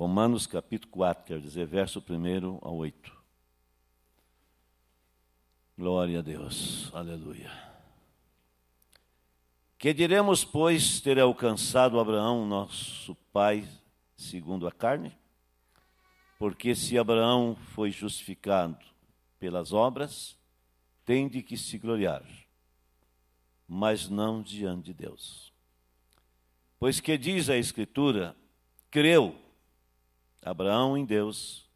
Romanos capítulo 4, quer dizer, verso 1 a 8. Glória a Deus, aleluia. Que diremos, pois, ter alcançado Abraão, nosso pai, segundo a carne? Porque se Abraão foi justificado pelas obras, tem de que se gloriar, mas não diante de Deus. Pois que diz a Escritura: creu Abraão em Deus,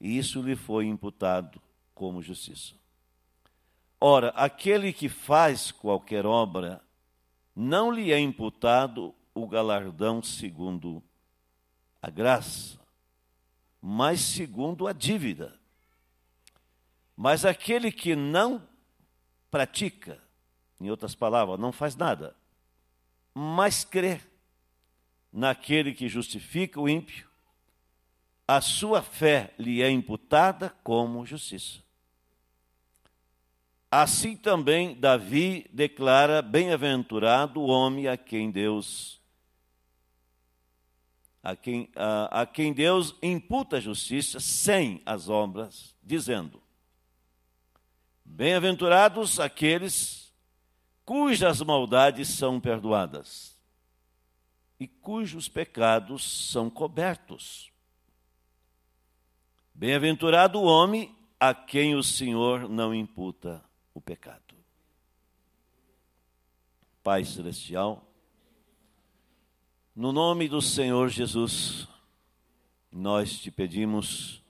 e isso lhe foi imputado como justiça. Ora, aquele que faz qualquer obra, não lhe é imputado o galardão segundo a graça, mas segundo a dívida. Mas aquele que não pratica, em outras palavras, não faz nada, mas crê naquele que justifica o ímpio, a sua fé lhe é imputada como justiça. Assim também Davi declara: Bem-aventurado o homem a quem Deus a quem, a, a quem Deus imputa justiça sem as obras, dizendo: Bem-aventurados aqueles cujas maldades são perdoadas e cujos pecados são cobertos. Bem-aventurado o homem a quem o Senhor não imputa o pecado. Pai Celestial, no nome do Senhor Jesus, nós te pedimos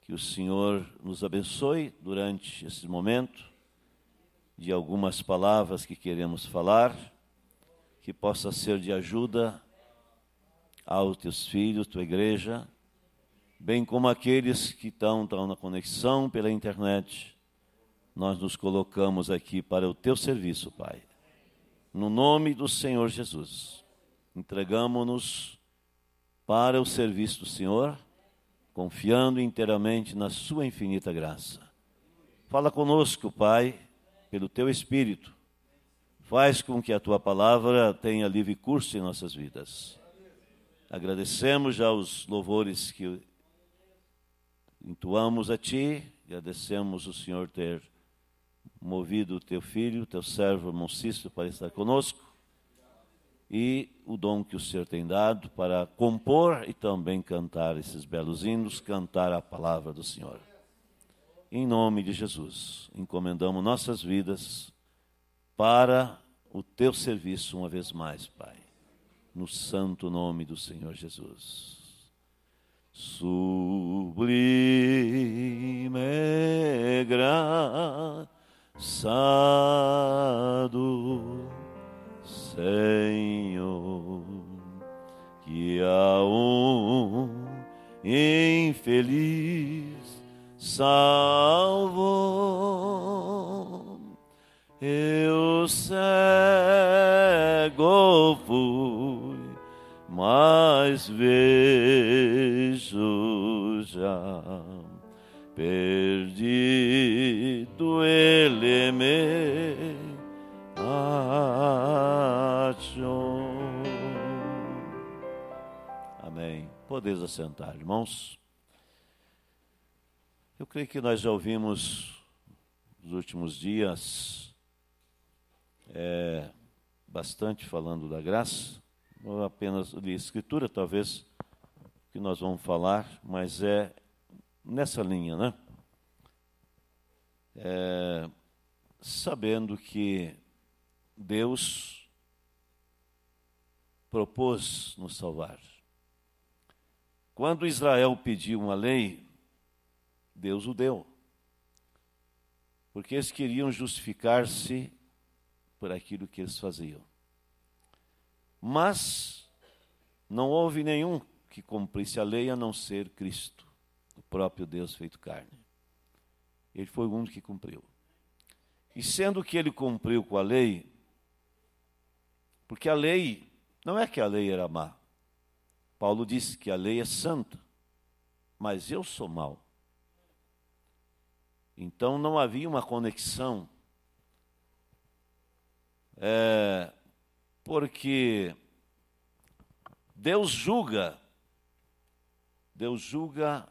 que o Senhor nos abençoe durante esse momento de algumas palavras que queremos falar, que possa ser de ajuda aos teus filhos, tua igreja, bem como aqueles que estão, estão na conexão pela internet. Nós nos colocamos aqui para o teu serviço, Pai. No nome do Senhor Jesus, entregamos-nos para o serviço do Senhor, confiando inteiramente na Sua infinita graça. Fala conosco, Pai, pelo Teu Espírito. Faz com que a Tua palavra tenha livre curso em nossas vidas. Agradecemos já os louvores que Entoamos a Ti, agradecemos o Senhor ter movido o Teu filho, Teu servo, irmão Cisto, para estar conosco e o dom que o Senhor tem dado para compor e também cantar esses belos hinos, cantar a palavra do Senhor. Em nome de Jesus, encomendamos nossas vidas para o teu serviço uma vez mais, Pai. No santo nome do Senhor Jesus sublime graça do Senhor, que a um infeliz salvo eu cego fui, mas ve. Jesus já perdido ele me Amém. Podeis assentar, irmãos. Eu creio que nós já ouvimos nos últimos dias é, bastante falando da graça, ou apenas de escritura, talvez que nós vamos falar, mas é nessa linha, né? É, sabendo que Deus propôs nos salvar. Quando Israel pediu uma lei, Deus o deu. Porque eles queriam justificar-se por aquilo que eles faziam. Mas não houve nenhum que cumprisse a lei a não ser Cristo, o próprio Deus feito carne. Ele foi o único que cumpriu. E sendo que ele cumpriu com a lei, porque a lei, não é que a lei era má. Paulo disse que a lei é santa, mas eu sou mau. Então não havia uma conexão. É, porque Deus julga Deus julga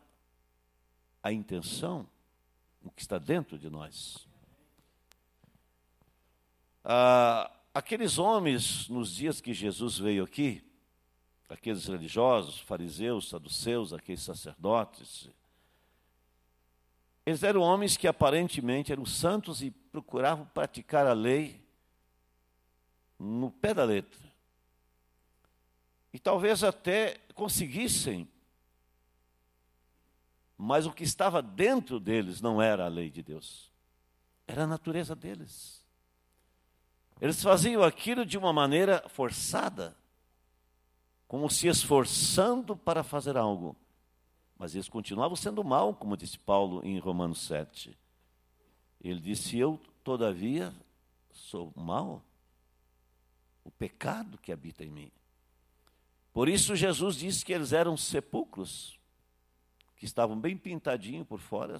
a intenção, o que está dentro de nós. Ah, aqueles homens, nos dias que Jesus veio aqui, aqueles religiosos, fariseus, saduceus, aqueles sacerdotes, eles eram homens que aparentemente eram santos e procuravam praticar a lei no pé da letra. E talvez até conseguissem mas o que estava dentro deles não era a lei de Deus, era a natureza deles. Eles faziam aquilo de uma maneira forçada, como se esforçando para fazer algo. Mas eles continuavam sendo mal, como disse Paulo em Romanos 7. Ele disse: Eu, todavia, sou mal, o pecado que habita em mim. Por isso, Jesus disse que eles eram sepulcros que estavam bem pintadinhos por fora,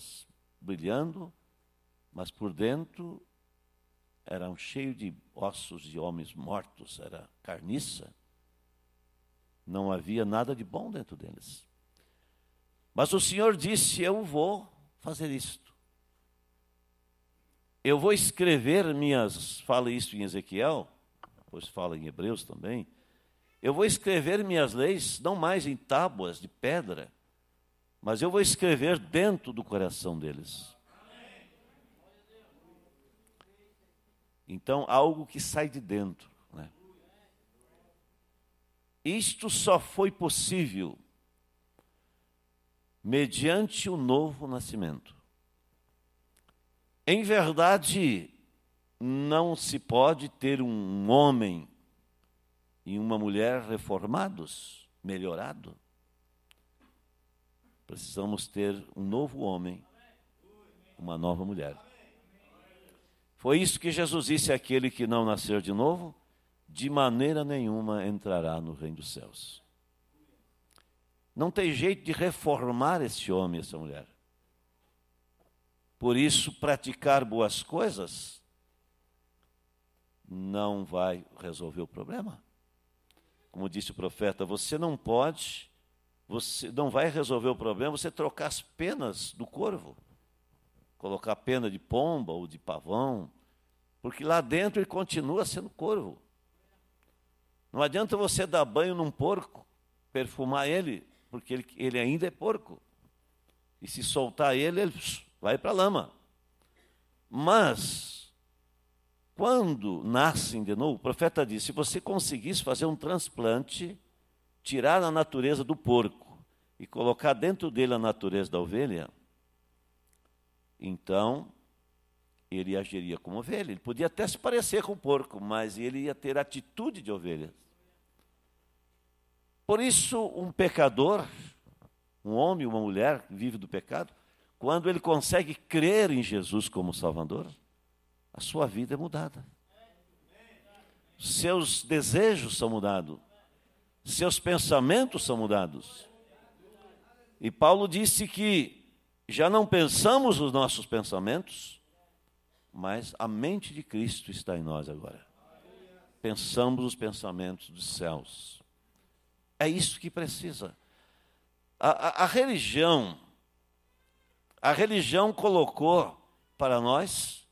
brilhando, mas por dentro eram cheios de ossos de homens mortos, era carniça. Não havia nada de bom dentro deles. Mas o Senhor disse: Eu vou fazer isto. Eu vou escrever minhas. Fala isso em Ezequiel, pois fala em Hebreus também. Eu vou escrever minhas leis não mais em tábuas de pedra, mas eu vou escrever dentro do coração deles. Então, algo que sai de dentro. Né? Isto só foi possível mediante o novo nascimento. Em verdade, não se pode ter um homem e uma mulher reformados, melhorados. Precisamos ter um novo homem, uma nova mulher. Foi isso que Jesus disse àquele que não nascer de novo: de maneira nenhuma entrará no reino dos céus. Não tem jeito de reformar esse homem essa mulher. Por isso, praticar boas coisas não vai resolver o problema. Como disse o profeta, você não pode você não vai resolver o problema você trocar as penas do corvo, colocar pena de pomba ou de pavão, porque lá dentro ele continua sendo corvo. Não adianta você dar banho num porco, perfumar ele, porque ele, ele ainda é porco. E se soltar ele, ele vai para a lama. Mas, quando nascem de novo, o profeta diz: se você conseguisse fazer um transplante tirar a natureza do porco e colocar dentro dele a natureza da ovelha, então ele agiria como ovelha. Ele podia até se parecer com o porco, mas ele ia ter atitude de ovelha. Por isso, um pecador, um homem, uma mulher que vive do pecado, quando ele consegue crer em Jesus como Salvador, a sua vida é mudada. Seus desejos são mudados seus pensamentos são mudados. E Paulo disse que já não pensamos os nossos pensamentos, mas a mente de Cristo está em nós agora. Pensamos os pensamentos dos céus. É isso que precisa. A, a, a religião, a religião colocou para nós,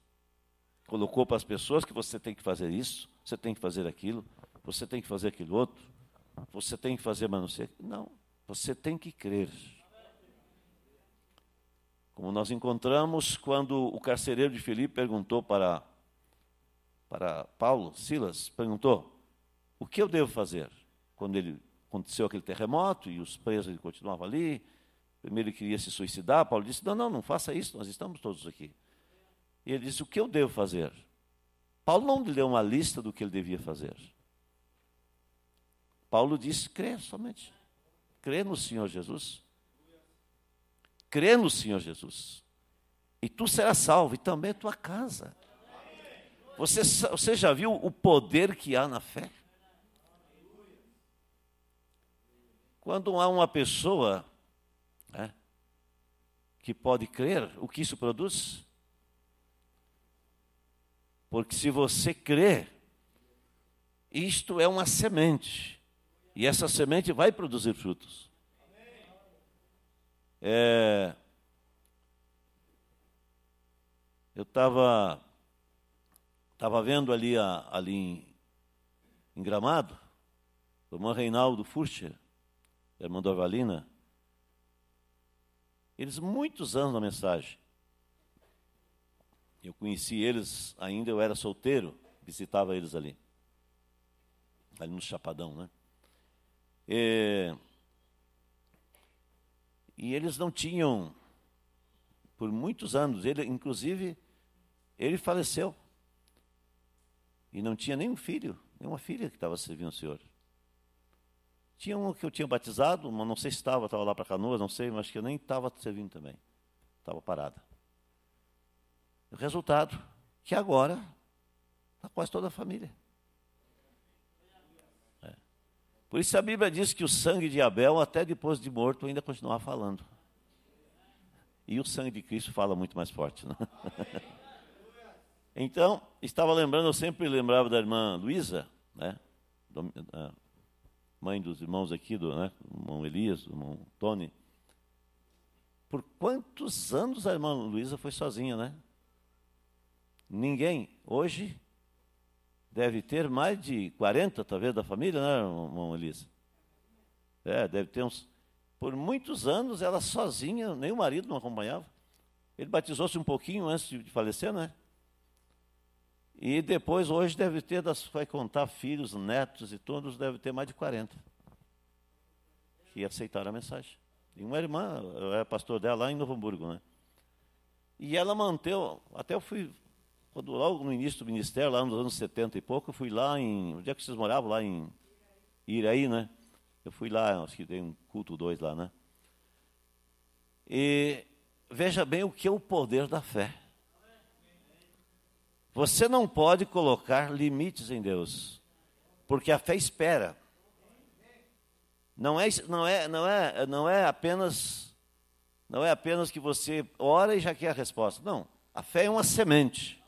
colocou para as pessoas que você tem que fazer isso, você tem que fazer aquilo, você tem que fazer aquilo outro, você tem que fazer, mas não sei. Não, você tem que crer. Como nós encontramos quando o carcereiro de Filipe perguntou para, para Paulo, Silas, perguntou, o que eu devo fazer? Quando ele aconteceu aquele terremoto e os presos continuavam ali, primeiro ele queria se suicidar, Paulo disse, não, não, não faça isso, nós estamos todos aqui. E ele disse, o que eu devo fazer? Paulo não lhe deu uma lista do que ele devia fazer. Paulo disse: crê somente. Crê no Senhor Jesus. Crê no Senhor Jesus. E tu serás salvo, e também a tua casa. Você, você já viu o poder que há na fé? Quando há uma pessoa né, que pode crer, o que isso produz? Porque se você crer, isto é uma semente. E essa semente vai produzir frutos. É, eu estava tava vendo ali, a, ali em, em Gramado, o irmão Reinaldo Furcher, irmão da Dorvalina, eles muitos anos na mensagem. Eu conheci eles ainda, eu era solteiro, visitava eles ali. Ali no Chapadão, né? É, e eles não tinham, por muitos anos, ele, inclusive, ele faleceu. E não tinha nenhum filho, nenhuma filha que estava servindo o Senhor. Tinha um que eu tinha batizado, mas não sei se estava, estava lá para Canoas, não sei, mas que eu nem estava servindo também. Estava parada. O resultado, que agora está quase toda a família. Por isso a Bíblia diz que o sangue de Abel, até depois de morto, ainda continuava falando. E o sangue de Cristo fala muito mais forte. Né? Então, estava lembrando, eu sempre lembrava da irmã Luísa, né? mãe dos irmãos aqui, do, né? do irmão Elias, do irmão Tony. Por quantos anos a irmã Luísa foi sozinha, né? Ninguém. Hoje, deve ter mais de 40, talvez, da família, né, irmão Elisa? É, deve ter uns. Por muitos anos ela sozinha, nem o marido não acompanhava. Ele batizou-se um pouquinho antes de falecer, né? E depois, hoje, deve ter, das, vai contar filhos, netos e todos, deve ter mais de 40 que aceitaram a mensagem. E uma irmã, eu era é pastor dela lá em Novo Hamburgo, né? E ela manteve, até eu fui quando, logo no início do ministério, lá nos anos 70 e pouco, eu fui lá em. Onde é que vocês moravam? Lá em Iraí, né? Eu fui lá, acho que tem um culto dois lá, né? E veja bem o que é o poder da fé. Você não pode colocar limites em Deus, porque a fé espera. Não é, não é, não é, não é apenas não é apenas que você ora e já quer a resposta. Não, a fé é uma semente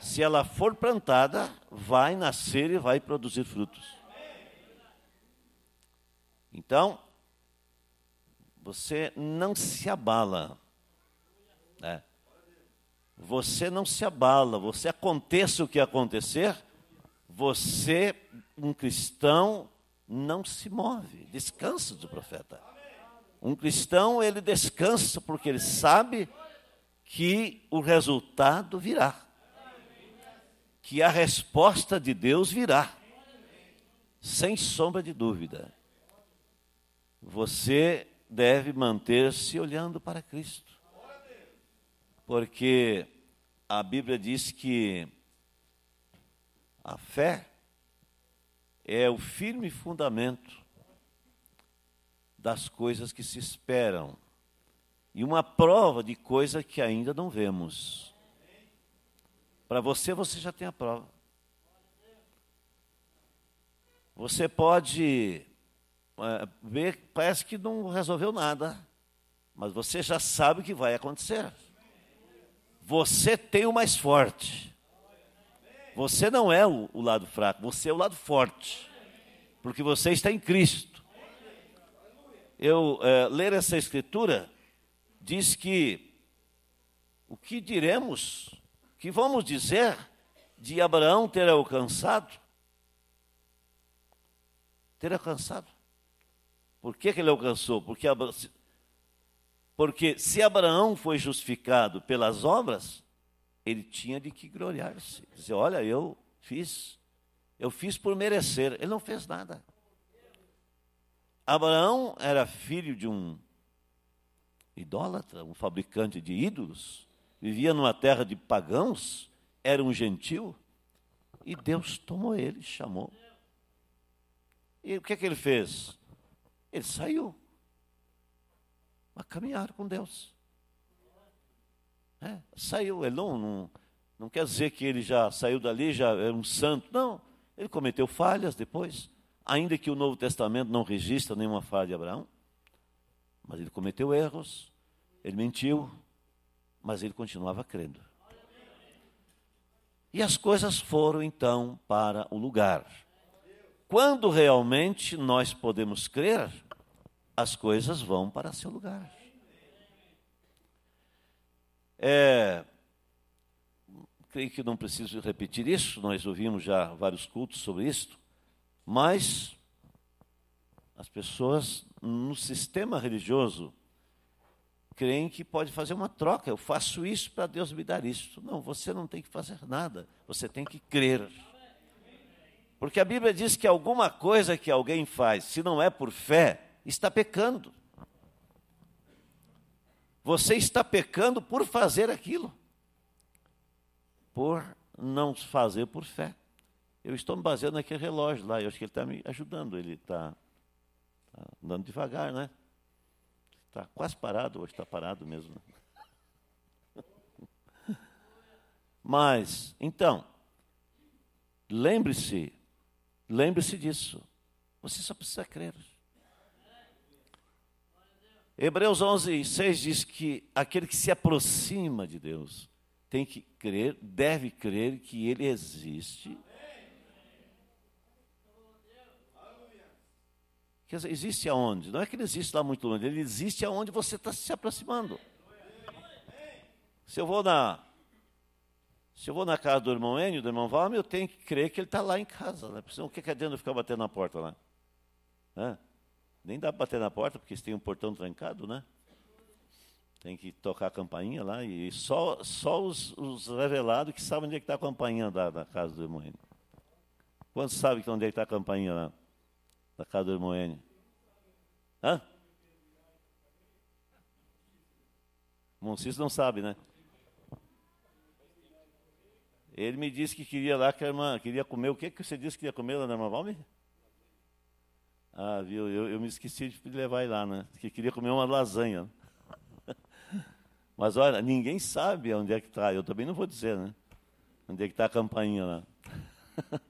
se ela for plantada, vai nascer e vai produzir frutos. Então, você não se abala. Né? Você não se abala, você aconteça o que acontecer, você, um cristão, não se move, descansa do profeta. Um cristão, ele descansa porque ele sabe que o resultado virá que a resposta de Deus virá, sem sombra de dúvida. Você deve manter-se olhando para Cristo, porque a Bíblia diz que a fé é o firme fundamento das coisas que se esperam e uma prova de coisa que ainda não vemos. Para você, você já tem a prova. Você pode é, ver, parece que não resolveu nada, mas você já sabe o que vai acontecer. Você tem o mais forte. Você não é o, o lado fraco, você é o lado forte. Porque você está em Cristo. Eu é, ler essa escritura diz que o que diremos que vamos dizer de Abraão ter alcançado? Ter alcançado. Por que, que ele alcançou? Porque, Porque se Abraão foi justificado pelas obras, ele tinha de que gloriar-se. Dizer, olha, eu fiz. Eu fiz por merecer. Ele não fez nada. Abraão era filho de um idólatra, um fabricante de ídolos vivia numa terra de pagãos, era um gentil, e Deus tomou ele, chamou. E o que é que ele fez? Ele saiu. Mas caminhar com Deus. É, saiu, ele não, não, não quer dizer que ele já saiu dali, já era um santo. Não, ele cometeu falhas depois, ainda que o Novo Testamento não registra nenhuma falha de Abraão. Mas ele cometeu erros, ele mentiu, mas ele continuava crendo. E as coisas foram então para o lugar. Quando realmente nós podemos crer, as coisas vão para seu lugar. É, creio que não preciso repetir isso, nós ouvimos já vários cultos sobre isso, mas as pessoas no sistema religioso creem que pode fazer uma troca. Eu faço isso para Deus me dar isso. Não, você não tem que fazer nada. Você tem que crer. Porque a Bíblia diz que alguma coisa que alguém faz, se não é por fé, está pecando. Você está pecando por fazer aquilo, por não fazer por fé. Eu estou me baseando naquele relógio lá, eu acho que ele está me ajudando, ele está, está andando devagar, né? Está quase parado, hoje está parado mesmo. Mas, então, lembre-se, lembre-se disso. Você só precisa crer. Hebreus 11, 6 diz que aquele que se aproxima de Deus tem que crer, deve crer que Ele existe Quer dizer, existe aonde? Não é que ele existe lá muito longe, ele existe aonde você está se aproximando. Se eu vou na se eu vou na casa do irmão Enio, do irmão Valme, eu tenho que crer que ele está lá em casa, né? Senão, o que, que adianta eu ficar batendo na porta lá? Né? Nem dá para bater na porta, porque tem um portão trancado, né? Tem que tocar a campainha lá, e só, só os, os revelados que sabem onde é que está a campainha da, da casa do irmão Enio. Quantos sabem onde é que está a campainha lá? da casa do irmão N. Hã? Monsis não sabe, né? Ele me disse que queria lá que a irmã queria comer. O que, que você disse que queria comer lá na irmã Valme? Ah, viu? Eu, eu me esqueci de levar ele lá, né? Que queria comer uma lasanha. Mas olha, ninguém sabe onde é que está. Eu também não vou dizer, né? Onde é que está a campainha lá.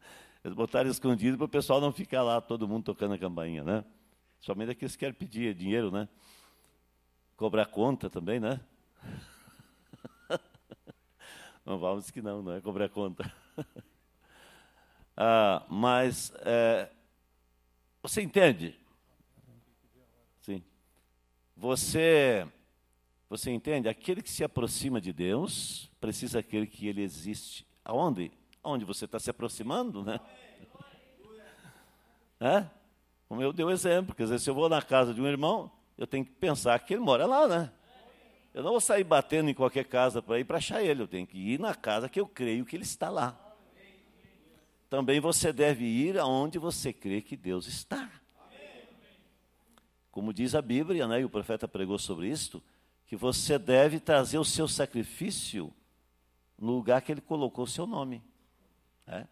Eles botaram escondido para o pessoal não ficar lá, todo mundo tocando a campainha, né? Somente aqueles que querem pedir dinheiro, né? Cobrar conta também, né? Não vamos que não, não é cobrar conta. Ah, mas é, você entende? Sim. Você você entende? Aquele que se aproxima de Deus precisa aquele que ele existe. Aonde? Onde você está se aproximando, né? É? Como eu dei o exemplo, quer dizer, se eu vou na casa de um irmão, eu tenho que pensar que ele mora lá, né? Eu não vou sair batendo em qualquer casa para ir para achar ele, eu tenho que ir na casa que eu creio que ele está lá. Também você deve ir aonde você crê que Deus está. Como diz a Bíblia, né, e o profeta pregou sobre isto, que você deve trazer o seu sacrifício no lugar que ele colocou o seu nome. É?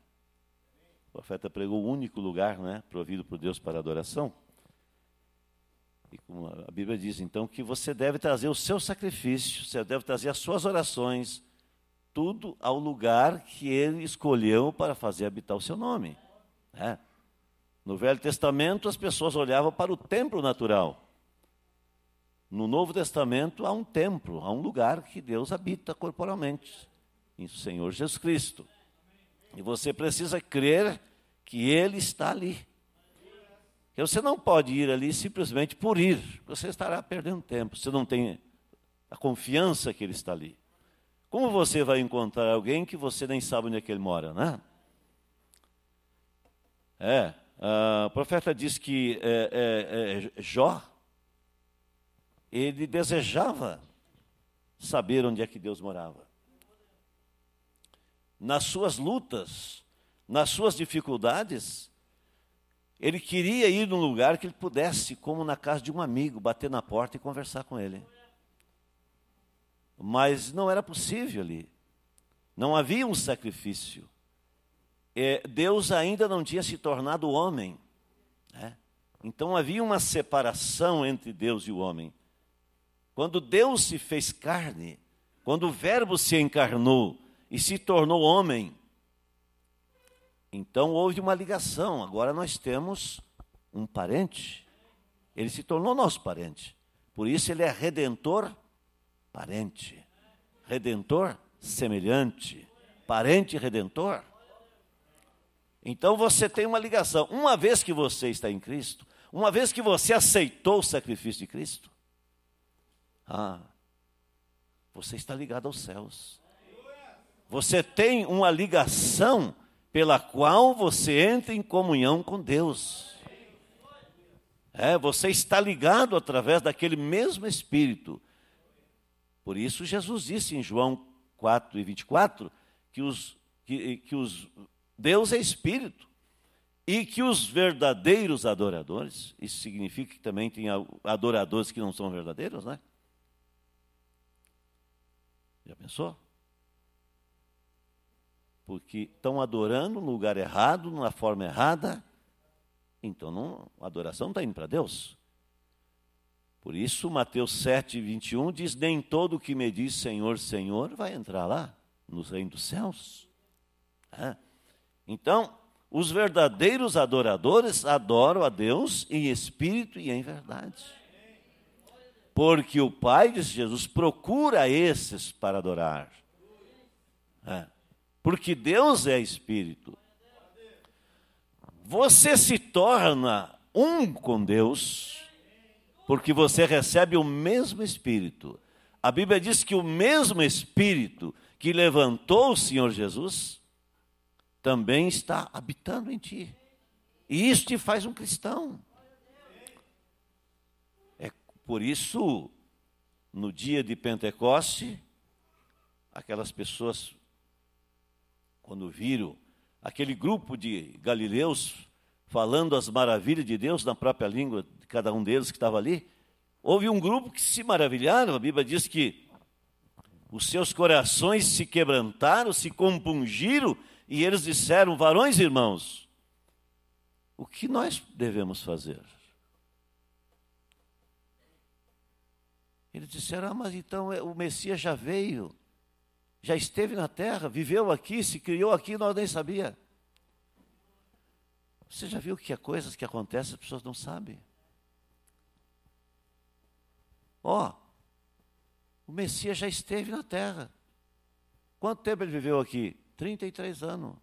O profeta pregou o único lugar né, provido por Deus para adoração. E como a Bíblia diz, então, que você deve trazer o seu sacrifício, você deve trazer as suas orações, tudo ao lugar que ele escolheu para fazer habitar o seu nome. É. No Velho Testamento, as pessoas olhavam para o templo natural. No Novo Testamento, há um templo, há um lugar que Deus habita corporalmente, em Senhor Jesus Cristo. E você precisa crer que Ele está ali. Que você não pode ir ali simplesmente por ir. Você estará perdendo tempo. Você não tem a confiança que Ele está ali. Como você vai encontrar alguém que você nem sabe onde é que ele mora, né? É, a, o profeta diz que é, é, é, Jó, ele desejava saber onde é que Deus morava nas suas lutas, nas suas dificuldades, ele queria ir num lugar que ele pudesse, como na casa de um amigo, bater na porta e conversar com ele. Mas não era possível ali. Não havia um sacrifício. É, Deus ainda não tinha se tornado homem. Né? Então havia uma separação entre Deus e o homem. Quando Deus se fez carne, quando o Verbo se encarnou, e se tornou homem. Então houve uma ligação, agora nós temos um parente. Ele se tornou nosso parente. Por isso ele é redentor parente. Redentor semelhante. Parente redentor. Então você tem uma ligação. Uma vez que você está em Cristo, uma vez que você aceitou o sacrifício de Cristo, ah, você está ligado aos céus. Você tem uma ligação pela qual você entra em comunhão com Deus. É, você está ligado através daquele mesmo Espírito. Por isso, Jesus disse em João 4 e 24 que, os, que, que os, Deus é Espírito e que os verdadeiros adoradores, isso significa que também tem adoradores que não são verdadeiros, né? Já pensou? porque estão adorando no lugar errado, na forma errada. Então não, a adoração não está indo para Deus. Por isso, Mateus 7, 21 diz: Nem todo que me diz Senhor, Senhor vai entrar lá, no reino dos céus. É. Então, os verdadeiros adoradores adoram a Deus em espírito e em verdade. Porque o Pai, disse Jesus, procura esses para adorar. É porque Deus é espírito. Você se torna um com Deus, porque você recebe o mesmo espírito. A Bíblia diz que o mesmo espírito que levantou o Senhor Jesus também está habitando em ti. E isso te faz um cristão. É por isso no dia de Pentecoste, aquelas pessoas quando viram aquele grupo de galileus falando as maravilhas de Deus na própria língua de cada um deles que estava ali, houve um grupo que se maravilharam. A Bíblia diz que os seus corações se quebrantaram, se compungiram e eles disseram: Varões irmãos, o que nós devemos fazer? Eles disseram: Ah, mas então é, o Messias já veio já esteve na terra, viveu aqui, se criou aqui, nós nem sabia. Você já viu que há coisas que acontecem as pessoas não sabem? Ó, oh, o Messias já esteve na terra. Quanto tempo ele viveu aqui? 33 anos.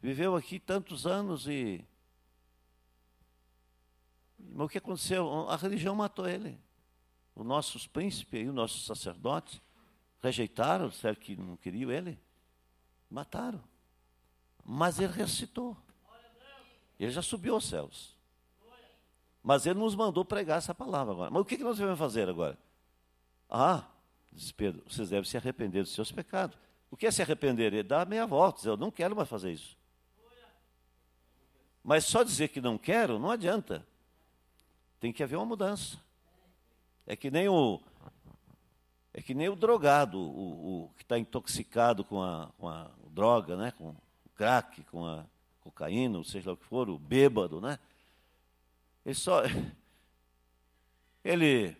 Viveu aqui tantos anos e. Mas o que aconteceu? A religião matou ele. Os nossos príncipes e os nossos sacerdotes rejeitaram, disseram que não queriam ele, mataram. Mas ele ressuscitou. Ele já subiu aos céus. Mas ele nos mandou pregar essa palavra agora. Mas o que nós devemos fazer agora? Ah, diz Pedro, vocês devem se arrepender dos seus pecados. O que é se arrepender? Ele é dá meia volta, dizer, eu não quero mais fazer isso. Mas só dizer que não quero não adianta. Tem que haver uma mudança. É que nem o, é que nem o drogado, o, o que está intoxicado com a, com a, droga, né? com o crack, com a cocaína, ou seja lá o que for, o bêbado, né? Ele só. Ele.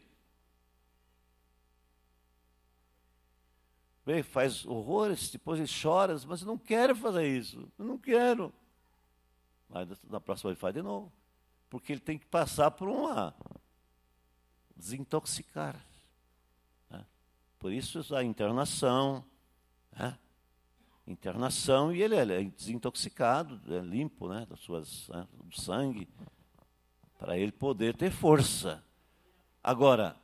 Bem, faz horrores, depois ele chora, mas eu não quero fazer isso, eu não quero. Mas na próxima ele faz de novo. Porque ele tem que passar por uma. Desintoxicar. Por isso a internação, né? internação, e é, ele é desintoxicado, é limpo né? Das suas, né? do sangue, para ele poder ter força. Agora,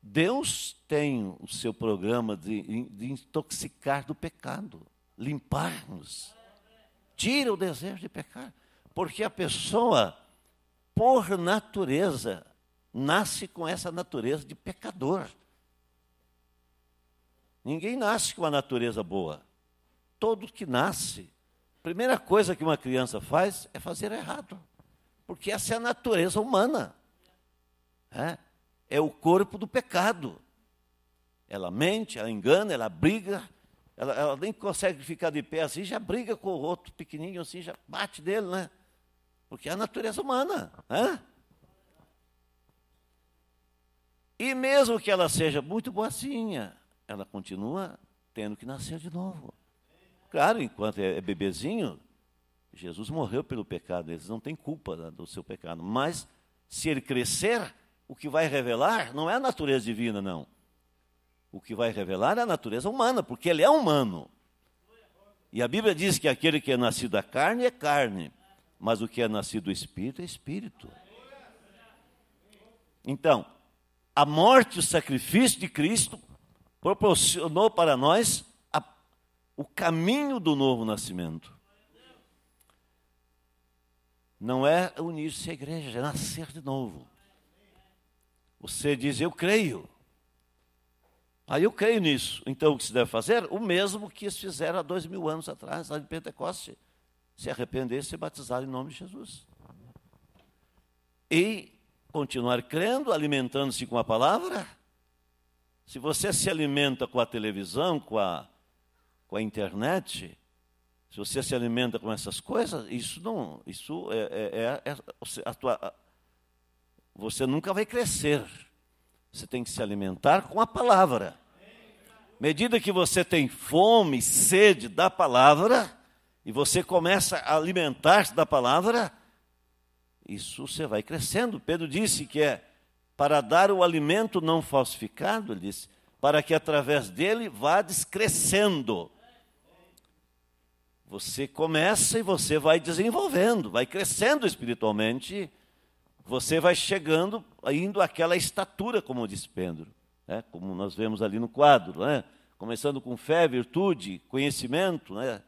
Deus tem o seu programa de, de intoxicar do pecado, limpar-nos, tira o desejo de pecar, porque a pessoa, por natureza, nasce com essa natureza de pecador. Ninguém nasce com uma natureza boa. Todo que nasce, a primeira coisa que uma criança faz é fazer errado. Porque essa é a natureza humana. É, é o corpo do pecado. Ela mente, ela engana, ela briga, ela, ela, nem consegue ficar de pé assim, já briga com o outro pequenininho assim, já bate dele, né? Porque é a natureza humana, né? E mesmo que ela seja muito boazinha, ela continua tendo que nascer de novo. Claro, enquanto é, é bebezinho, Jesus morreu pelo pecado, eles não têm culpa né, do seu pecado. Mas, se ele crescer, o que vai revelar não é a natureza divina, não. O que vai revelar é a natureza humana, porque ele é humano. E a Bíblia diz que aquele que é nascido da carne é carne, mas o que é nascido do espírito é espírito. Então, a morte e o sacrifício de Cristo proporcionou para nós a, o caminho do novo nascimento. Não é unir-se à igreja, é nascer de novo. Você diz, eu creio. Aí eu creio nisso. Então o que se deve fazer? O mesmo que eles fizeram há dois mil anos atrás, lá de Pentecoste. Se arrepender, se batizar em nome de Jesus. E continuar crendo, alimentando-se com a palavra se você se alimenta com a televisão, com a, com a internet, se você se alimenta com essas coisas, isso não, isso é, é, é, é a tua, você nunca vai crescer. Você tem que se alimentar com a palavra. Medida que você tem fome, sede da palavra, e você começa a alimentar-se da palavra, isso você vai crescendo. Pedro disse que é para dar o alimento não falsificado, ele disse, para que através dele vá crescendo. Você começa e você vai desenvolvendo, vai crescendo espiritualmente, você vai chegando, indo àquela estatura, como disse Pedro, né? como nós vemos ali no quadro, né? começando com fé, virtude, conhecimento, né?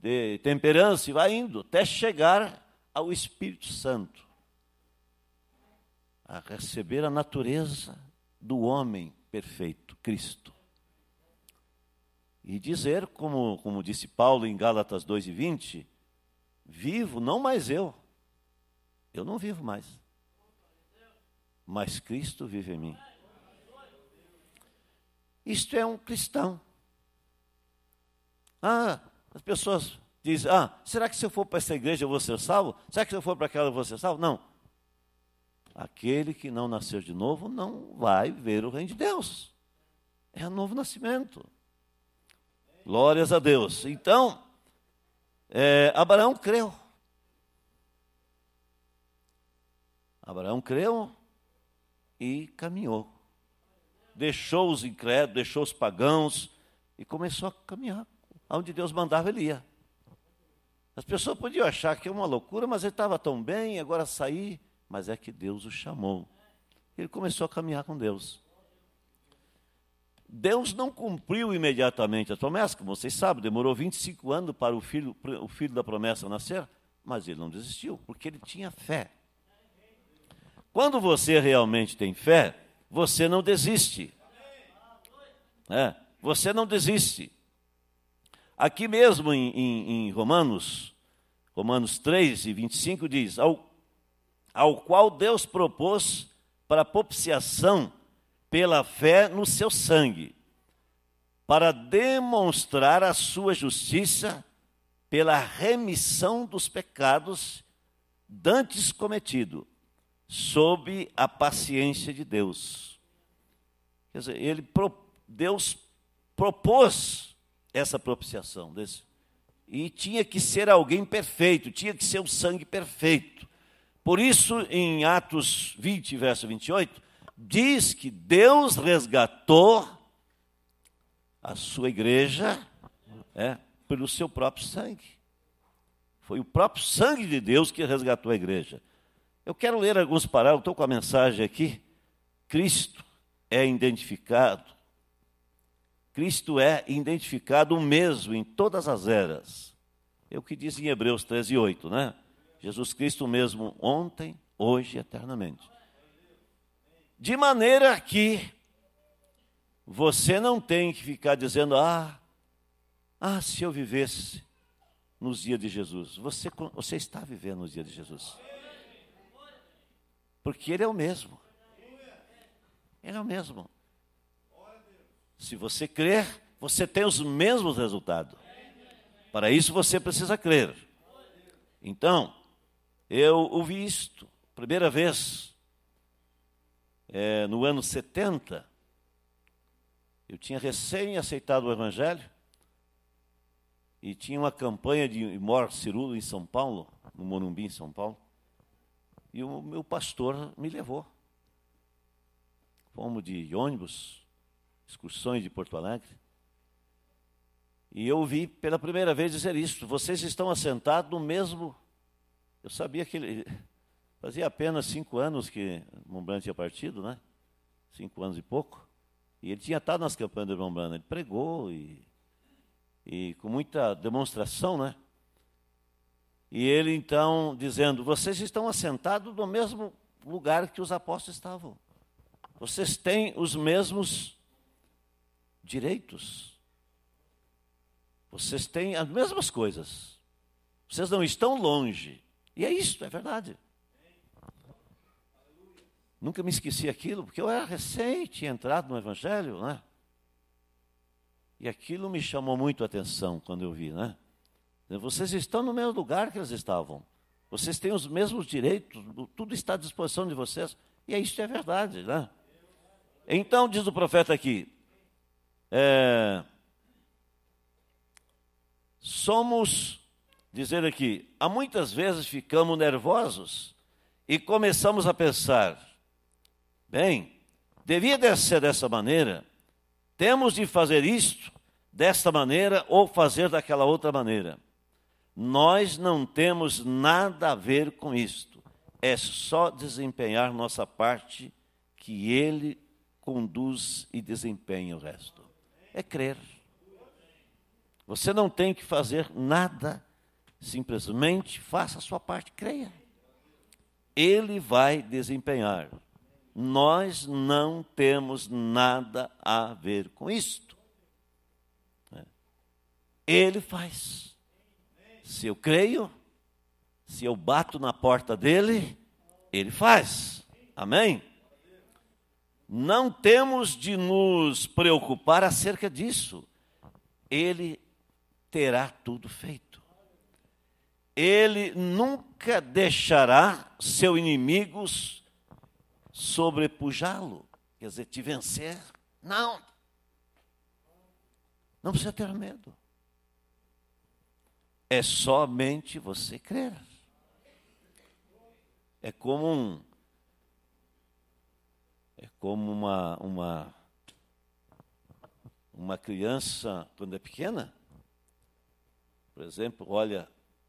de temperança, e vai indo, até chegar ao Espírito Santo a receber a natureza do homem perfeito, Cristo. E dizer, como, como disse Paulo em Gálatas 2,20, vivo não mais eu, eu não vivo mais, mas Cristo vive em mim. Isto é um cristão. Ah, as pessoas dizem: ah, será que se eu for para essa igreja eu vou ser salvo? Será que se eu for para aquela eu vou ser salvo? Não. Aquele que não nasceu de novo não vai ver o reino de Deus. É o novo nascimento. Glórias a Deus. Então, é, Abraão creu. Abraão creu e caminhou. Deixou os incrédulos, deixou os pagãos e começou a caminhar. Aonde Deus mandava, ele ia. As pessoas podiam achar que é uma loucura, mas ele estava tão bem, agora sair mas é que Deus o chamou. Ele começou a caminhar com Deus. Deus não cumpriu imediatamente as promessas, como vocês sabem, demorou 25 anos para o filho, o filho da promessa nascer, mas ele não desistiu, porque ele tinha fé. Quando você realmente tem fé, você não desiste. É, você não desiste. Aqui mesmo em, em, em Romanos, Romanos 3 e 25 diz: Ao ao qual Deus propôs para propiciação pela fé no seu sangue, para demonstrar a sua justiça pela remissão dos pecados dantes cometido, sob a paciência de Deus. Quer dizer, ele, Deus propôs essa propiciação desse, e tinha que ser alguém perfeito, tinha que ser o sangue perfeito. Por isso, em Atos 20, verso 28, diz que Deus resgatou a sua igreja é, pelo seu próprio sangue. Foi o próprio sangue de Deus que resgatou a igreja. Eu quero ler alguns parágrafos, estou com a mensagem aqui. Cristo é identificado, Cristo é identificado o mesmo em todas as eras. É o que diz em Hebreus 13, 8, né? Jesus Cristo mesmo ontem, hoje e eternamente. De maneira que você não tem que ficar dizendo: "Ah, ah, se eu vivesse nos dias de Jesus". Você você está vivendo nos dias de Jesus. Porque ele é o mesmo. Ele é o mesmo. Se você crer, você tem os mesmos resultados. Para isso você precisa crer. Então, eu ouvi isto, primeira vez, é, no ano 70. Eu tinha recém aceitado o Evangelho e tinha uma campanha de Mor Cirulo em São Paulo, no Morumbi, em São Paulo. E o meu pastor me levou. Fomos de ônibus, excursões de Porto Alegre. E eu vi pela primeira vez dizer isto: vocês estão assentados no mesmo eu sabia que ele. Fazia apenas cinco anos que Montblanc tinha partido, né? Cinco anos e pouco. E ele tinha estado nas campanhas do Montblanc. Ele pregou e, e com muita demonstração, né? E ele então dizendo: Vocês estão assentados no mesmo lugar que os apóstolos estavam. Vocês têm os mesmos direitos. Vocês têm as mesmas coisas. Vocês não estão longe. E é isso, é verdade. Nunca me esqueci aquilo, porque eu era recente entrado no Evangelho, né? E aquilo me chamou muito a atenção quando eu vi, né? Vocês estão no mesmo lugar que eles estavam. Vocês têm os mesmos direitos, tudo está à disposição de vocês. E é isso é verdade, né? Então, diz o profeta aqui, é, somos dizer aqui, há muitas vezes ficamos nervosos e começamos a pensar: bem, devia ser dessa maneira, temos de fazer isto desta maneira ou fazer daquela outra maneira. Nós não temos nada a ver com isto. É só desempenhar nossa parte que ele conduz e desempenha o resto. É crer. Você não tem que fazer nada Simplesmente faça a sua parte, creia. Ele vai desempenhar. Nós não temos nada a ver com isto. Né? Ele faz. Se eu creio, se eu bato na porta dele, ele faz. Amém? Não temos de nos preocupar acerca disso. Ele terá tudo feito ele nunca deixará seu inimigos sobrepujá-lo, quer dizer, te vencer. Não. Não precisa ter medo. É somente você crer. É como um é como uma uma uma criança quando é pequena, por exemplo, olha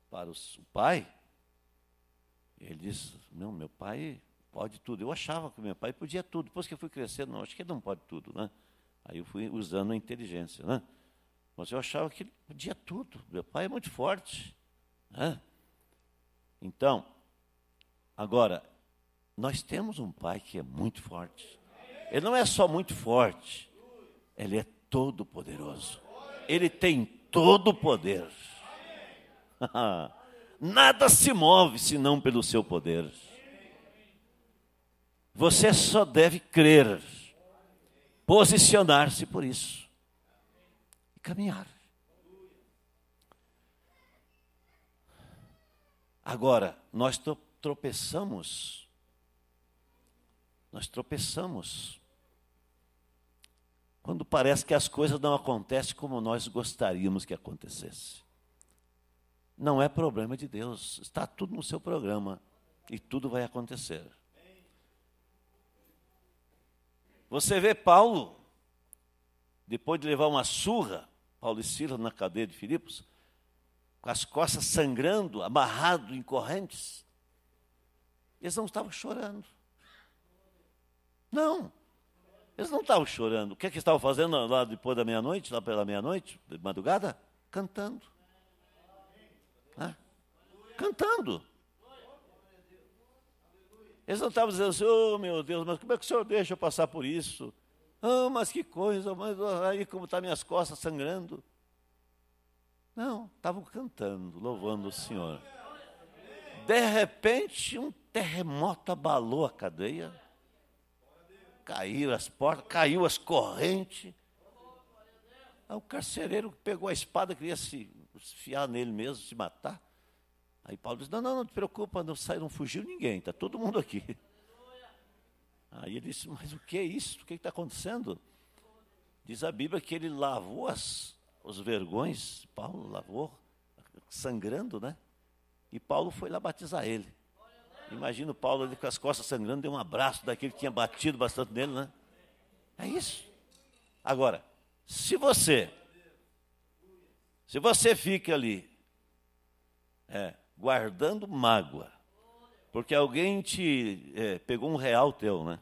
para os, o pai, ele disse: Não, meu pai pode tudo. Eu achava que meu pai podia tudo. Depois que eu fui crescendo, não, acho que ele não pode tudo. Né? Aí eu fui usando a inteligência. Né? Mas eu achava que ele podia tudo. Meu pai é muito forte. Né? Então, agora, nós temos um pai que é muito forte. Ele não é só muito forte, ele é todo poderoso. Ele tem todo o poder. Nada se move senão pelo seu poder. Você só deve crer, posicionar-se por isso e caminhar. Agora, nós tropeçamos, nós tropeçamos quando parece que as coisas não acontecem como nós gostaríamos que acontecesse não é problema de Deus. Está tudo no seu programa e tudo vai acontecer. Você vê Paulo, depois de levar uma surra, Paulo e Silas na cadeia de Filipos, com as costas sangrando, amarrado em correntes. Eles não estavam chorando. Não. Eles não estavam chorando. O que é que estavam fazendo lá depois da meia-noite, lá pela meia-noite, de madrugada? Cantando cantando. Eles não estavam dizendo assim, oh meu Deus, mas como é que o senhor deixa eu passar por isso? Ah, oh, mas que coisa, mas aí como estão tá minhas costas sangrando. Não, estavam cantando, louvando o Senhor. De repente, um terremoto abalou a cadeia. Caíram as portas, caiu as correntes. Aí o carcereiro pegou a espada, queria se enfiar nele mesmo, se matar. Aí Paulo disse: Não, não, não te preocupa, não, sai, não fugiu ninguém, está todo mundo aqui. Aí ele disse: Mas o que é isso? O que é está acontecendo? Diz a Bíblia que ele lavou as, os vergões, Paulo lavou, sangrando, né? E Paulo foi lá batizar ele. Imagina o Paulo ali com as costas sangrando, deu um abraço daquele que tinha batido bastante nele, né? É isso. Agora, se você, se você fica ali, é, guardando mágoa. Porque alguém te é, pegou um real teu, né?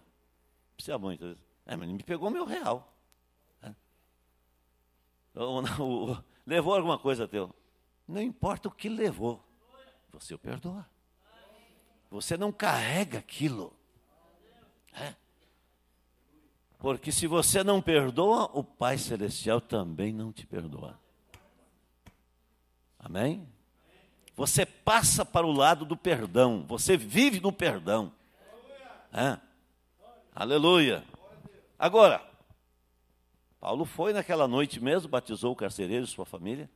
Precisa muito. É, mas me pegou meu real. É. Ou, então, levou alguma coisa teu. Não importa o que levou, você o perdoa. Você não carrega aquilo. É. Porque se você não perdoa, o Pai Celestial também não te perdoa. Amém? você passa para o lado do perdão, você vive no perdão. Aleluia. Agora, Paulo foi naquela noite mesmo, batizou o carcereiro e sua família.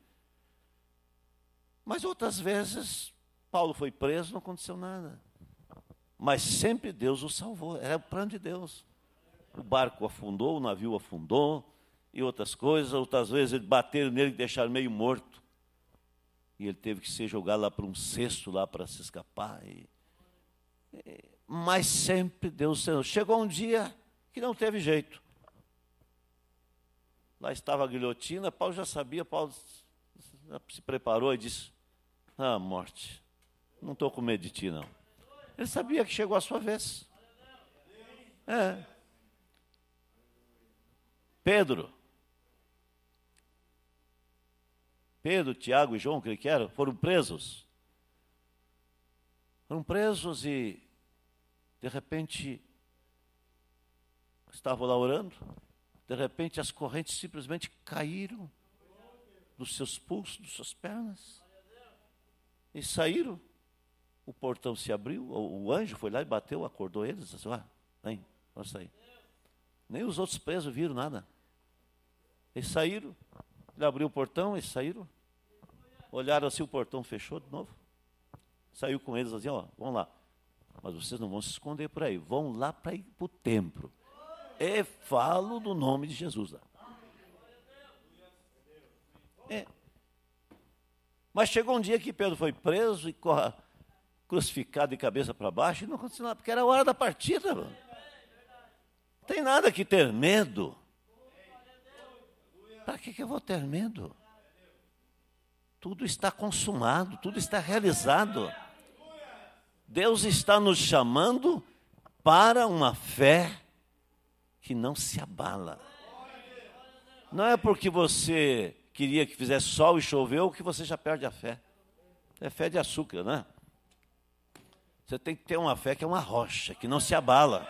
Mas outras vezes, Paulo foi preso, não aconteceu nada. Mas sempre Deus o salvou, era o plano de Deus. O barco afundou, o navio afundou, e outras coisas, outras vezes eles bateram nele e deixaram meio morto e ele teve que ser jogado lá para um cesto lá para se escapar. E, e, mas sempre Deus Senhor. Chegou um dia que não teve jeito. Lá estava a guilhotina, Paulo já sabia, Paulo se preparou e disse: Ah, morte, não estou com medo de ti, não. Ele sabia que chegou a sua vez. É. Pedro, Pedro, Tiago e João, que ele foram presos. Foram presos e, de repente, estavam lá orando, de repente as correntes simplesmente caíram dos seus pulsos, das suas pernas, e saíram. O portão se abriu, o anjo foi lá e bateu, acordou eles, disse, ah, vem, vamos sair. Nem os outros presos viram nada. Eles saíram, ele abriu o portão e saíram. Olharam assim, o portão fechou de novo. Saiu com eles assim, ó, vão lá. Mas vocês não vão se esconder por aí, vão lá para ir para o templo. E falo do nome de Jesus lá. É. Mas chegou um dia que Pedro foi preso e crucificado de cabeça para baixo e não aconteceu nada, porque era a hora da partida. Mano. Não tem nada que ter medo. Para que, que eu vou ter medo? Tudo está consumado, tudo está realizado. Deus está nos chamando para uma fé que não se abala. Não é porque você queria que fizesse sol e choveu que você já perde a fé. É fé de açúcar, né? Você tem que ter uma fé que é uma rocha, que não se abala.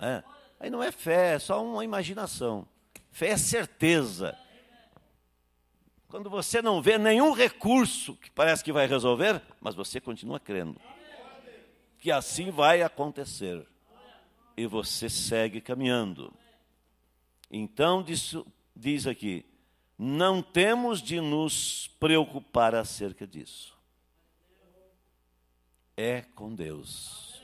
É. Aí não é fé, é só uma imaginação. Fé é certeza. Quando você não vê nenhum recurso que parece que vai resolver, mas você continua crendo. Que assim vai acontecer. E você segue caminhando. Então, diz, diz aqui, não temos de nos preocupar acerca disso. É com Deus.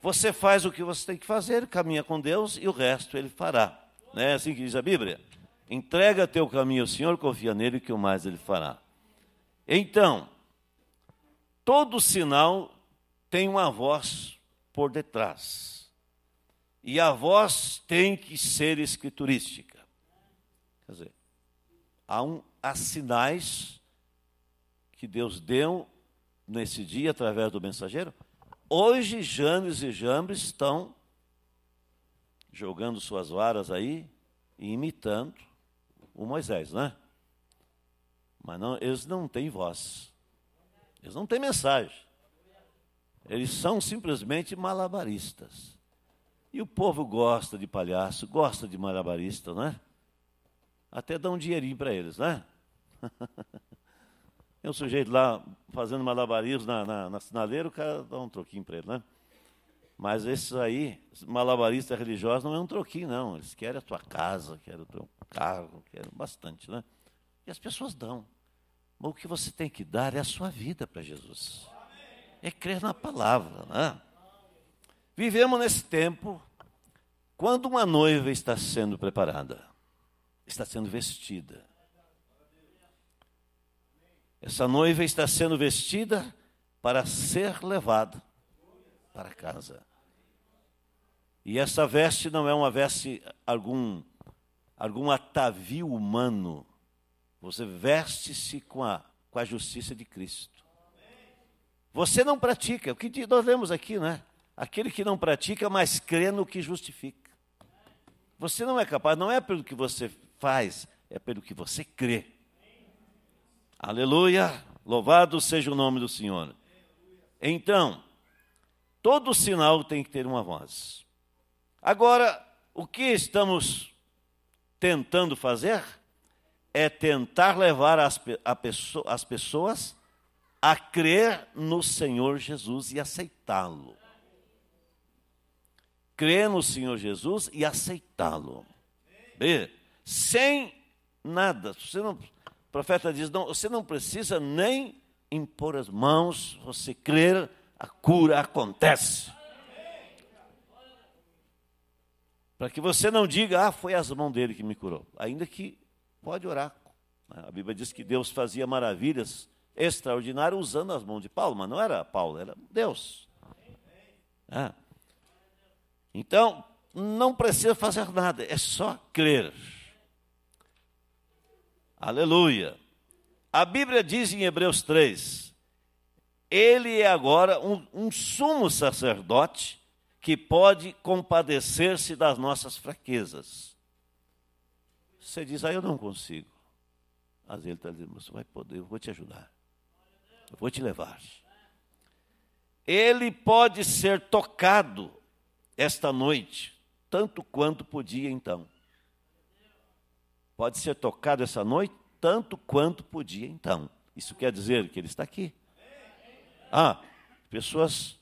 Você faz o que você tem que fazer, caminha com Deus e o resto ele fará. Não é assim que diz a Bíblia? Entrega teu caminho ao Senhor, confia nele, que o mais ele fará. Então, todo sinal tem uma voz por detrás. E a voz tem que ser escriturística. Quer dizer, há, um, há sinais que Deus deu nesse dia através do mensageiro. Hoje, Janes e Jambres estão jogando suas varas aí e imitando o Moisés, né? Mas não, eles não têm voz. Eles não têm mensagem. Eles são simplesmente malabaristas. E o povo gosta de palhaço, gosta de malabarista, né? Até dá um dinheirinho para eles, né? Tem um sujeito lá fazendo malabarismo na, na, na sinaleira, o cara dá um troquinho para ele, né? Mas esses aí, malabaristas religiosos, não é um troquinho, não. Eles querem a tua casa, querem o teu carro, querem bastante, né? E as pessoas dão. Mas o que você tem que dar é a sua vida para Jesus. É crer na palavra, né? Vivemos nesse tempo quando uma noiva está sendo preparada, está sendo vestida. Essa noiva está sendo vestida para ser levada para casa. E essa veste não é uma veste algum algum atavio humano. Você veste-se com a com a justiça de Cristo. Você não pratica, é o que nós lemos aqui, né? Aquele que não pratica, mas crê no que justifica. Você não é capaz, não é pelo que você faz, é pelo que você crê. Aleluia! Louvado seja o nome do Senhor. Então, Todo sinal tem que ter uma voz. Agora, o que estamos tentando fazer é tentar levar as, pessoa, as pessoas a crer no Senhor Jesus e aceitá-lo. Crer no Senhor Jesus e aceitá-lo. Sem nada. Não, o profeta diz: não, você não precisa nem impor as mãos, você crer a cura acontece. Para que você não diga, ah, foi as mãos dele que me curou. Ainda que pode orar. Né? A Bíblia diz que Deus fazia maravilhas extraordinárias usando as mãos de Paulo, mas não era Paulo, era Deus. É. Então, não precisa fazer nada, é só crer. Aleluia. A Bíblia diz em Hebreus 3: ele é agora um, um sumo sacerdote que pode compadecer-se das nossas fraquezas. Você diz, ah, eu não consigo. Mas ele está dizendo, você vai poder, eu vou te ajudar. Eu vou te levar. Ele pode ser tocado esta noite, tanto quanto podia então. Pode ser tocado essa noite, tanto quanto podia então. Isso quer dizer que ele está aqui. Ah, pessoas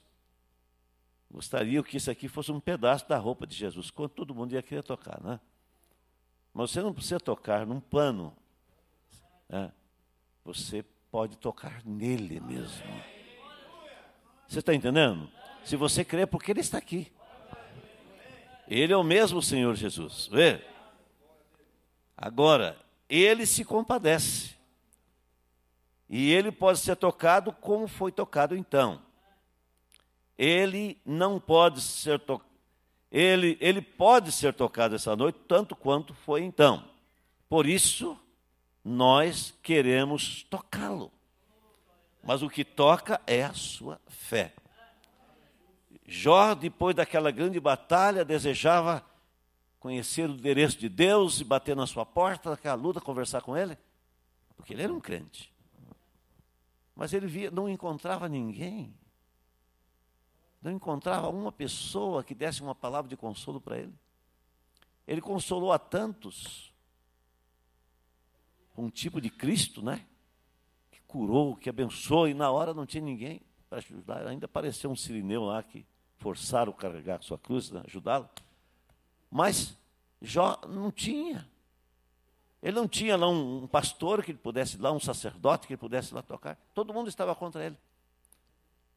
gostariam que isso aqui fosse um pedaço da roupa de Jesus, quando todo mundo ia querer tocar, né? Mas você não precisa tocar num pano, né? você pode tocar nele mesmo. Você está entendendo? Se você crê, é porque ele está aqui. Ele é o mesmo Senhor Jesus. Vê? Agora, ele se compadece e ele pode ser tocado como foi tocado então. Ele não pode ser tocado. Ele, ele pode ser tocado essa noite tanto quanto foi então. Por isso, nós queremos tocá-lo. Mas o que toca é a sua fé. Jó, depois daquela grande batalha, desejava conhecer o endereço de Deus e bater na sua porta, aquela luta, conversar com ele, porque ele era um crente. Mas ele via, não encontrava ninguém. Não encontrava uma pessoa que desse uma palavra de consolo para ele. Ele consolou a tantos. Um tipo de Cristo, né? Que curou, que abençoou, e na hora não tinha ninguém para ajudar. Ainda apareceu um sirineu lá que forçaram a carregar sua cruz, né? ajudá-lo. Mas Jó não tinha. Ele não tinha lá um, pastor que ele pudesse lá, um sacerdote que ele pudesse lá tocar. Todo mundo estava contra ele.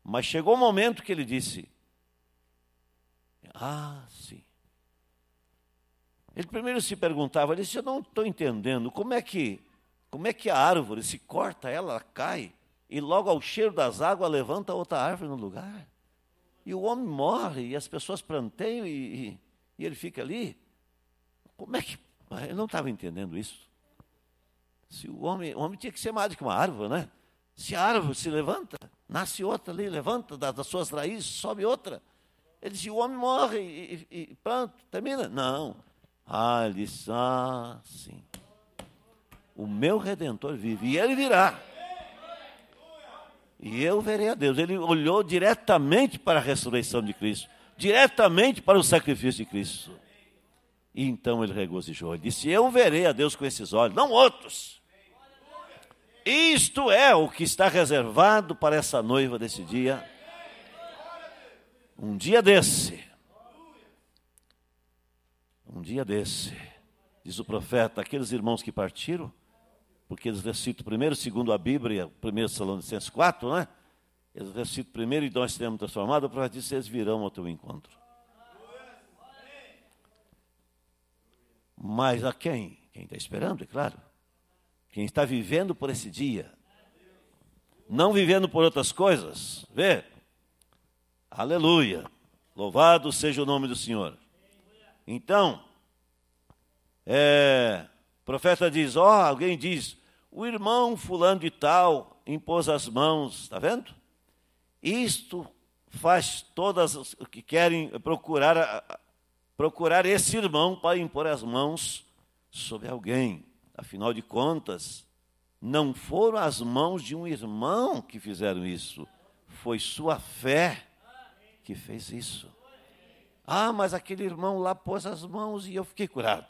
Mas chegou o um momento que ele disse: Ah, sim. Ele primeiro se perguntava, ele disse: Eu não estou entendendo como é que como é que a árvore se corta, ela cai e logo ao cheiro das águas levanta outra árvore no lugar. E o homem morre e as pessoas planteiam e, e, e ele fica ali. Como é que eu não estava entendendo isso. Se o homem, o homem tinha que ser mais do que uma árvore, né? Se a árvore se levanta, nasce outra ali, levanta das, suas raízes, sobe outra. Ele disse, o homem morre e, e, e pronto, termina. Não. Ah, ele disse, ah, sim. O meu Redentor vive e ele virá. E eu verei a Deus. Ele olhou diretamente para a ressurreição de Cristo, diretamente para o sacrifício de Cristo. E então ele regozijou. Ele disse: Eu verei a Deus com esses olhos, não outros. Isto é o que está reservado para essa noiva desse dia. Um dia desse. Um dia desse. Diz o profeta: aqueles irmãos que partiram, porque eles recitam primeiro, segundo a Bíblia, primeiro Salonicenses 104, né? Eles recitam primeiro e nós temos transformado. O profeta disse: eles virão ao teu encontro. Mas a quem? Quem está esperando, é claro. Quem está vivendo por esse dia. Não vivendo por outras coisas. Vê? Aleluia. Louvado seja o nome do Senhor. Então, é, o profeta diz: Ó, oh, alguém diz, o irmão fulano de tal impôs as mãos, está vendo? Isto faz todas o que querem procurar a, procurar esse irmão para impor as mãos sobre alguém. Afinal de contas, não foram as mãos de um irmão que fizeram isso, foi sua fé que fez isso. Ah, mas aquele irmão lá pôs as mãos e eu fiquei curado.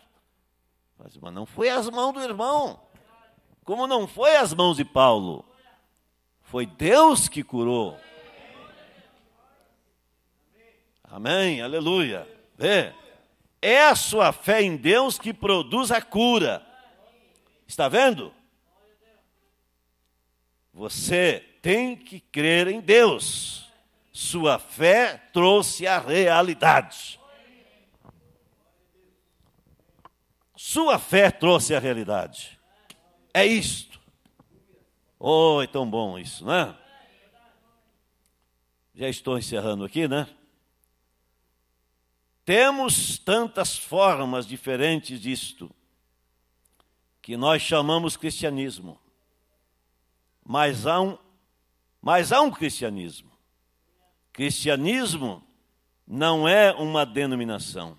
Mas, não foi as mãos do irmão, como não foi as mãos de Paulo, foi Deus que curou. Amém, aleluia. É. é a sua fé em Deus que produz a cura. Está vendo? Você tem que crer em Deus. Sua fé trouxe a realidade. Sua fé trouxe a realidade. É isto. Oh, é tão bom isso, né? Já estou encerrando aqui, né? Temos tantas formas diferentes disto, que nós chamamos cristianismo. Mas há um, mas há um cristianismo. Cristianismo não é uma denominação,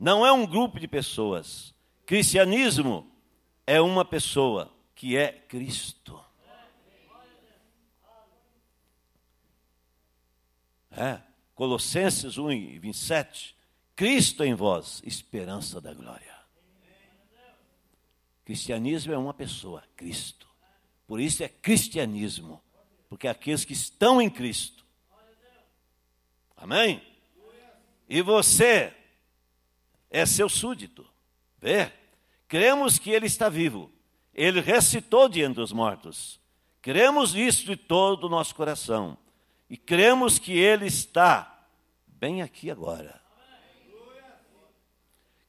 não é um grupo de pessoas. Cristianismo é uma pessoa que é Cristo. É. Colossenses 1, 27. Cristo em vós, esperança da glória. Cristianismo é uma pessoa, Cristo. Por isso é cristianismo, porque é aqueles que estão em Cristo. Amém? E você é seu súdito. Vê? Cremos que ele está vivo. Ele ressuscitou diante dos mortos. Cremos isso de todo o nosso coração e cremos que Ele está bem aqui agora.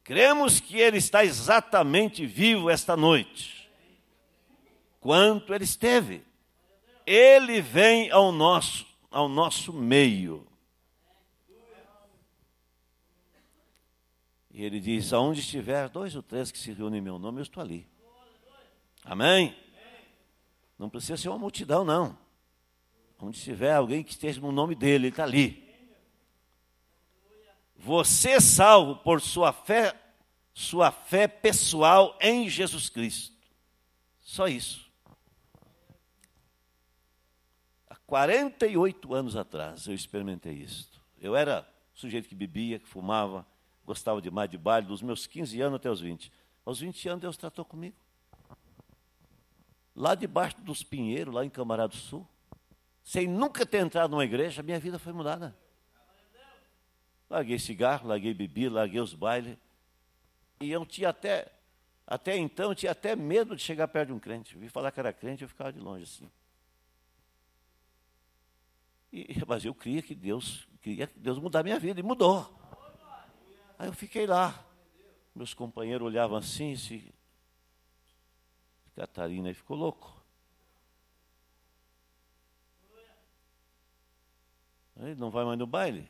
Cremos que Ele está exatamente vivo esta noite, quanto Ele esteve. Ele vem ao nosso, ao nosso meio. E ele diz: Aonde estiver dois ou três que se reúnem em meu nome, eu estou ali. Amém? Não precisa ser uma multidão, não. Onde tiver alguém que esteja no nome dele, ele está ali. Você é salvo por sua fé, sua fé pessoal em Jesus Cristo. Só isso. Há 48 anos atrás eu experimentei isso. Eu era sujeito que bebia, que fumava, gostava demais de baile, dos meus 15 anos até os 20. Aos 20 anos Deus tratou comigo. Lá debaixo dos pinheiros, lá em Camarada do Sul, sem nunca ter entrado numa igreja, minha vida foi mudada. Larguei cigarro, larguei bebida, larguei os bailes. E eu tinha até, até então, eu tinha até medo de chegar perto de um crente. Eu vi falar que era crente, eu ficava de longe assim. E, mas eu queria que Deus, queria que Deus mudar minha vida, e mudou. Aí eu fiquei lá. Meus companheiros olhavam assim, se Catarina ficou louco. Ele não vai mais no baile.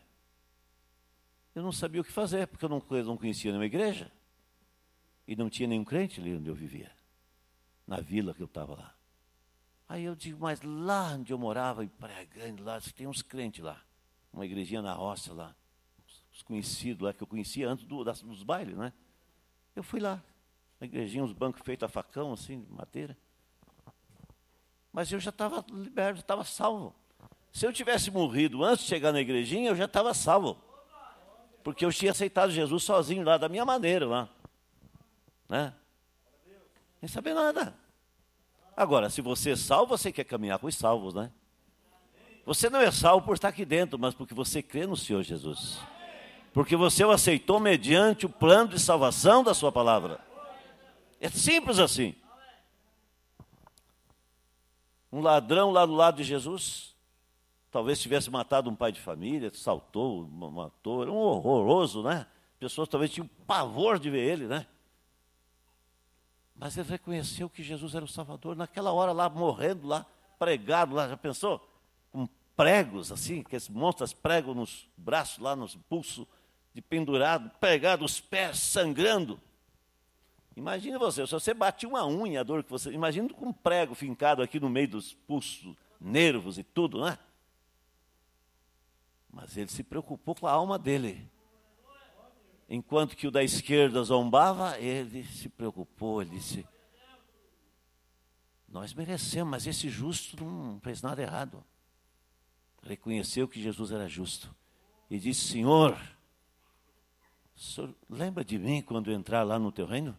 Eu não sabia o que fazer, porque eu não, conhecia nenhuma igreja. E não tinha nenhum crente ali onde eu vivia. Na vila que eu estava lá. Aí eu digo, mas lá onde eu morava, em Praia Grande, lá, tem uns crentes lá. Uma igrejinha na roça lá. Os conhecidos lá, que eu conhecia antes do, das, dos bailes, né? Eu fui lá. Na igrejinha, uns bancos feitos a facão, assim, de madeira. Mas eu já estava liberto, estava salvo. Se eu tivesse morrido antes de chegar na igrejinha, eu já estava salvo. Porque eu tinha aceitado Jesus sozinho lá, da minha maneira lá. Né? Sem saber nada. Agora, se você é salvo, você quer caminhar com os salvos, né? Você não é salvo por estar aqui dentro, mas porque você crê no Senhor Jesus. Porque você o aceitou mediante o plano de salvação da sua palavra. É simples assim. Um ladrão lá do lado de Jesus, talvez tivesse matado um pai de família, saltou, matou, era um horroroso, né? Pessoas talvez tinham pavor de ver ele, né? Mas ele reconheceu que Jesus era o Salvador. Naquela hora lá, morrendo lá, pregado lá, já pensou? Com pregos assim, que esses monstros pregam nos braços lá, nos pulsos, de pendurado, pregado, os pés sangrando. Imagina você, se você bate uma unha, a dor que você... Imagina com um prego fincado aqui no meio dos pulsos, nervos e tudo, né? Mas ele se preocupou com a alma dele. Enquanto que o da esquerda zombava, ele se preocupou, ele disse: Nós merecemos, mas esse justo não fez nada errado. Reconheceu que Jesus era justo e disse: Senhor, senhor lembra de mim quando entrar lá no teu reino?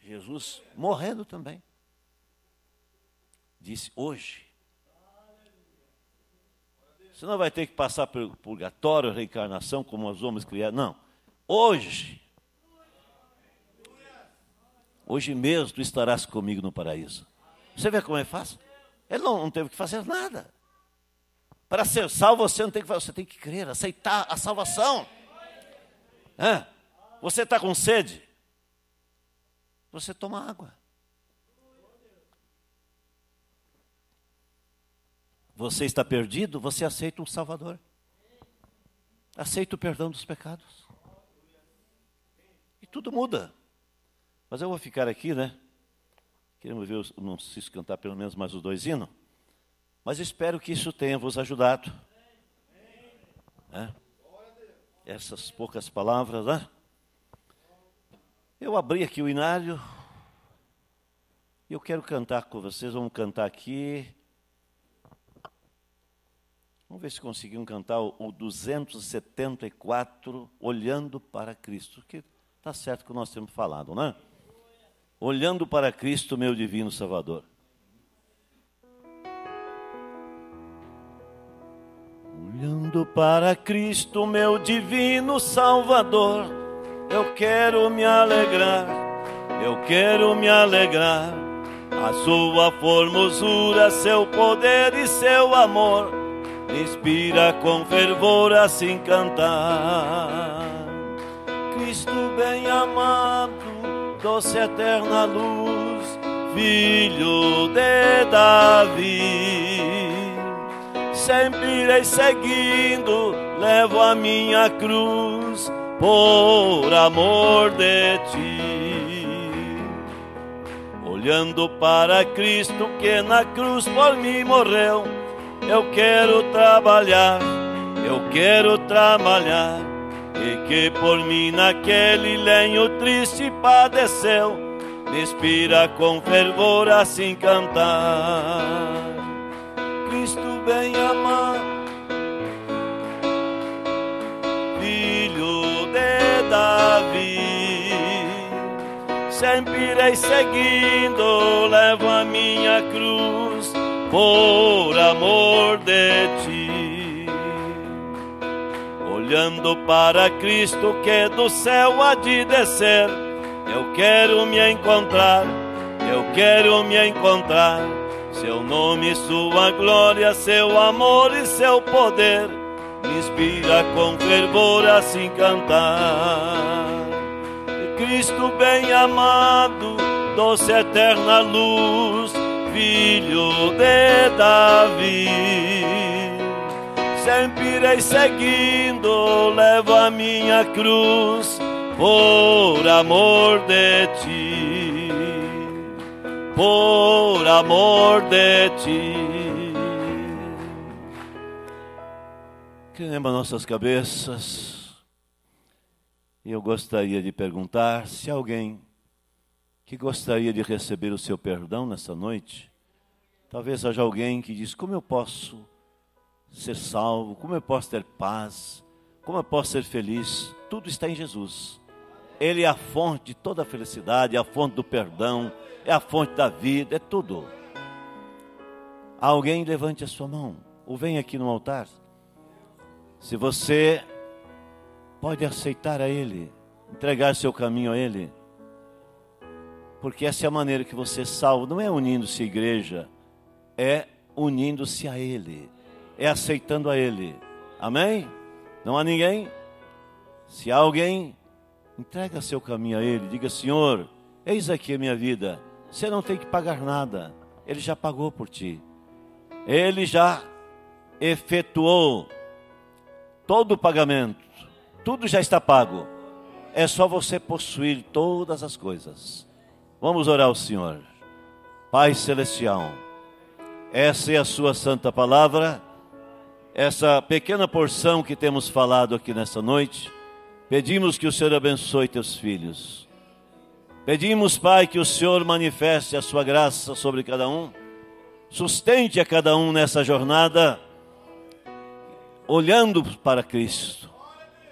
Jesus morrendo também. Disse: Hoje você não vai ter que passar pelo purgatório, reencarnação, como os homens criaram. Não. Hoje, hoje mesmo tu estarás comigo no paraíso. Você vê como é fácil? Ele não, não teve que fazer nada. Para ser salvo, você não tem que fazer, você tem que crer, aceitar a salvação. Hã? Você está com sede? Você toma água. você está perdido, você aceita um Salvador. Aceita o perdão dos pecados. E tudo muda. Mas eu vou ficar aqui, né? Queremos ver, os, não se cantar pelo menos mais os dois hinos. Mas espero que isso tenha vos ajudado. Né? Essas poucas palavras, né? Eu abri aqui o inário. E eu quero cantar com vocês. Vamos cantar aqui Vamos ver se conseguimos cantar o 274, Olhando para Cristo, que está certo que nós temos falado, não é? Olhando para Cristo, meu divino Salvador. Olhando para Cristo, meu divino Salvador, eu quero me alegrar, eu quero me alegrar. A sua formosura, seu poder e seu amor inspira com fervor a assim se cantar. Cristo bem amado, doce eterna luz, filho de Davi. Sempre irei seguindo, levo a minha cruz por amor de ti. Olhando para Cristo que na cruz por mim morreu eu quero trabalhar, eu quero trabalhar. E que por mim naquele lenho triste padeceu, me inspira com fervor a se cantar. Cristo bem amado, Filho de Davi, sempre irei seguindo, levo a minha cruz por amor de ti. Olhando para Cristo que é do céu há de descer, eu quero me encontrar, eu quero me encontrar. Seu nome, sua glória, seu amor e seu poder me inspira com fervor a se cantar. Cristo bem amado, doce eterna luz filho de Davi. Sempre irei seguindo, levo a minha cruz por amor de ti, por amor de ti. Crema nossas cabeças. E eu gostaria de perguntar se alguém que gostaria de receber o seu perdão nessa noite, Talvez haja alguém que diz: como eu posso ser salvo? Como eu posso ter paz? Como eu posso ser feliz? Tudo está em Jesus. Ele é a fonte de toda a felicidade, é a fonte do perdão, é a fonte da vida, é tudo. Alguém levante a sua mão ou venha aqui no altar. Se você pode aceitar a Ele, entregar seu caminho a Ele, porque essa é a maneira que você é salvo, não é unindo-se à igreja é unindo-se a Ele, é aceitando a Ele. Amém? Não há ninguém? Se há alguém, entrega seu caminho a Ele, diga: Senhor, eis aqui a minha vida. Você não tem que pagar nada, Ele já pagou por ti, Ele já efetuou todo o pagamento, tudo já está pago. É só você possuir todas as coisas. Vamos orar ao Senhor. Pai Celestial. Essa é a sua santa palavra. Essa pequena porção que temos falado aqui nessa noite, pedimos que o Senhor abençoe teus filhos. Pedimos, Pai, que o Senhor manifeste a sua graça sobre cada um, sustente a cada um nessa jornada, olhando para Cristo,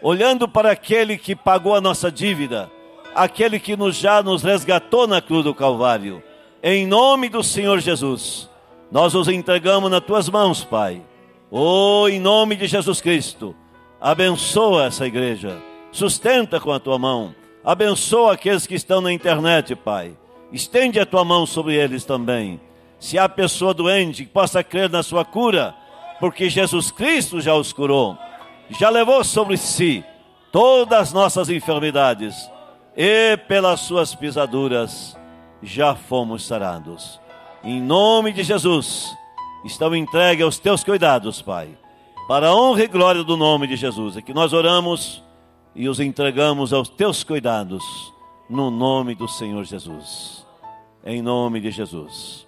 olhando para aquele que pagou a nossa dívida, aquele que nos, já nos resgatou na cruz do Calvário. Em nome do Senhor Jesus. Nós os entregamos nas tuas mãos, Pai. Oh, em nome de Jesus Cristo, abençoa essa igreja, sustenta com a tua mão, abençoa aqueles que estão na internet, Pai. Estende a tua mão sobre eles também. Se há pessoa doente que possa crer na sua cura, porque Jesus Cristo já os curou, já levou sobre si todas as nossas enfermidades, e pelas suas pisaduras já fomos sarados. Em nome de Jesus, estão entregues aos teus cuidados, Pai. Para a honra e glória do nome de Jesus, é que nós oramos e os entregamos aos teus cuidados, no nome do Senhor Jesus. Em nome de Jesus.